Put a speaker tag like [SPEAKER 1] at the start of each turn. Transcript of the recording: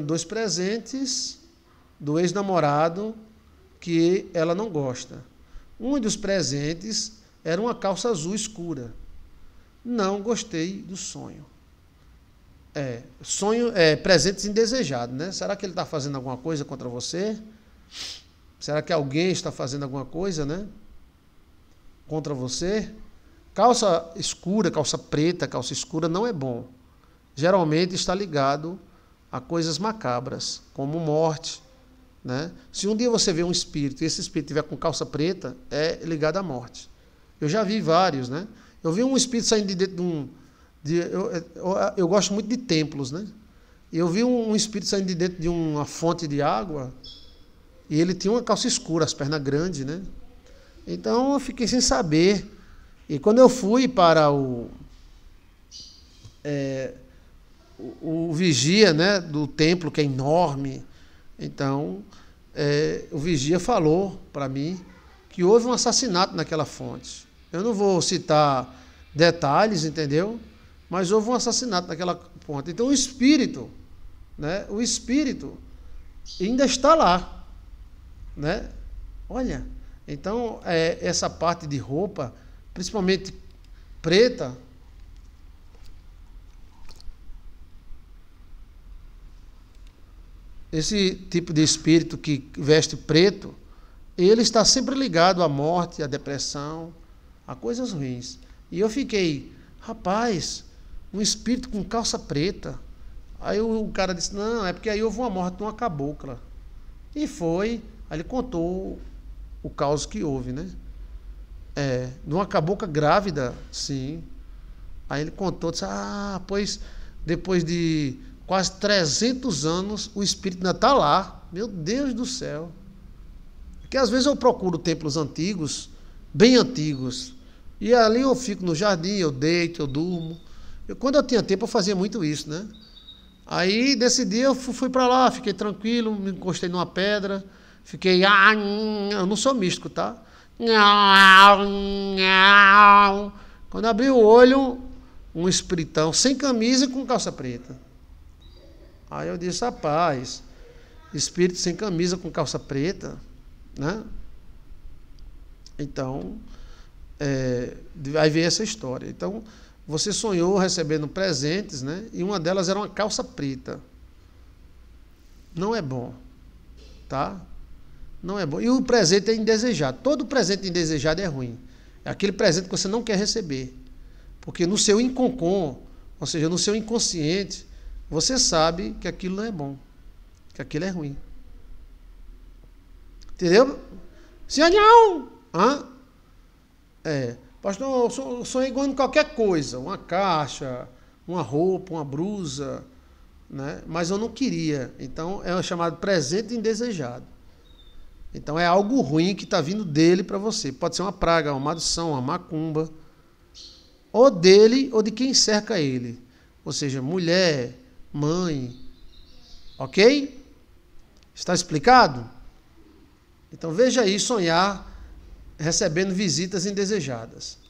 [SPEAKER 1] dois presentes do ex-namorado que ela não gosta. Um dos presentes era uma calça azul escura. Não gostei do sonho. É, sonho é presentes indesejados, né? Será que ele está fazendo alguma coisa contra você? Será que alguém está fazendo alguma coisa, né? Contra você? Calça escura, calça preta, calça escura não é bom. Geralmente está ligado a coisas macabras, como morte. Né? Se um dia você vê um espírito e esse espírito tiver com calça preta, é ligado à morte. Eu já vi vários, né? Eu vi um espírito saindo de dentro de um. De, eu, eu, eu, gosto muito de templos, né? Eu vi um, um espírito saindo de dentro de uma fonte de água e ele tinha uma calça escura, as pernas grandes, né? Então eu fiquei sem saber. E quando eu fui para o. É, o, o vigia né, do templo, que é enorme. Então, é, o vigia falou para mim que houve um assassinato naquela fonte. Eu não vou citar detalhes, entendeu? Mas houve um assassinato naquela fonte. Então, o espírito, né, o espírito ainda está lá. Né? Olha, então, é, essa parte de roupa, principalmente preta, Esse tipo de espírito que veste preto, ele está sempre ligado à morte, à depressão, a coisas ruins. E eu fiquei, rapaz, um espírito com calça preta. Aí o, cara disse: Não, é porque aí houve uma morte de uma cabocla. E foi, aí ele contou o caos que houve, né? É, de uma cabocla grávida, sim. Aí ele contou, disse: Ah, pois depois de quase 300 anos, o espírito ainda está lá. Meu Deus do céu. Porque às vezes eu procuro templos antigos, bem antigos, e ali eu fico no jardim, eu deito, eu durmo. Eu, quando eu tinha tempo, eu fazia muito isso, né? Aí, nesse dia, eu fui para lá, fiquei tranquilo, me encostei numa pedra, fiquei. ah, Eu não sou místico, tá? Quando abri o olho, um espiritão sem camisa e com calça preta. Aí eu disse, rapaz, espírito sem camisa, com calça preta, né? Então, é, aí veio essa história. Então, você sonhou recebendo presentes, né? E uma delas era uma calça preta. Não é bom, tá? Não é bom. E o presente é indesejado. Todo presente indesejado é ruim. É aquele presente que você não quer receber. Porque no seu inconcom, ou seja, no seu inconsciente, você sabe que aquilo não é bom, que aquilo é ruim. Entendeu? Senhor não! Hã? É, pastor, eu sou sonho qualquer coisa, uma caixa, uma roupa, uma brusa, né? mas eu não queria. Então é chamado presente indesejado. Então é algo ruim que está vindo dele para você. Pode ser uma praga, uma maldição, uma macumba. Ou dele ou de quem cerca ele. Ou seja, mulher, mãe. Ok? Está explicado? Então veja aí sonhar recebendo visitas indesejadas.